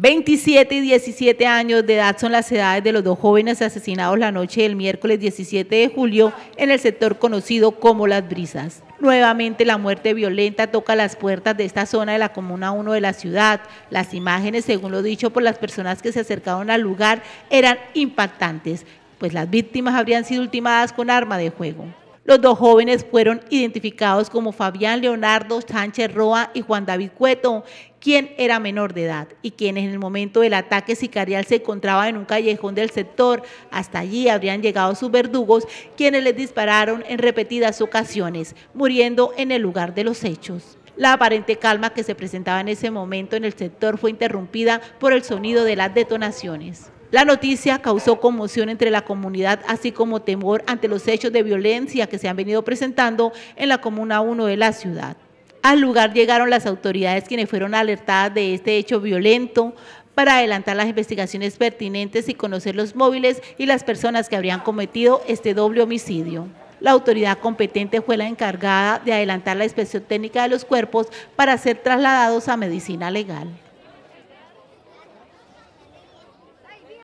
27 y 17 años de edad son las edades de los dos jóvenes asesinados la noche del miércoles 17 de julio en el sector conocido como Las Brisas. Nuevamente la muerte violenta toca las puertas de esta zona de la Comuna 1 de la ciudad. Las imágenes, según lo dicho por las personas que se acercaron al lugar, eran impactantes, pues las víctimas habrían sido ultimadas con arma de juego. Los dos jóvenes fueron identificados como Fabián Leonardo Sánchez Roa y Juan David Cueto, quien era menor de edad y quienes en el momento del ataque sicarial se encontraba en un callejón del sector. Hasta allí habrían llegado sus verdugos, quienes les dispararon en repetidas ocasiones, muriendo en el lugar de los hechos. La aparente calma que se presentaba en ese momento en el sector fue interrumpida por el sonido de las detonaciones. La noticia causó conmoción entre la comunidad, así como temor ante los hechos de violencia que se han venido presentando en la Comuna 1 de la ciudad. Al lugar llegaron las autoridades quienes fueron alertadas de este hecho violento para adelantar las investigaciones pertinentes y conocer los móviles y las personas que habrían cometido este doble homicidio. La autoridad competente fue la encargada de adelantar la inspección técnica de los cuerpos para ser trasladados a medicina legal.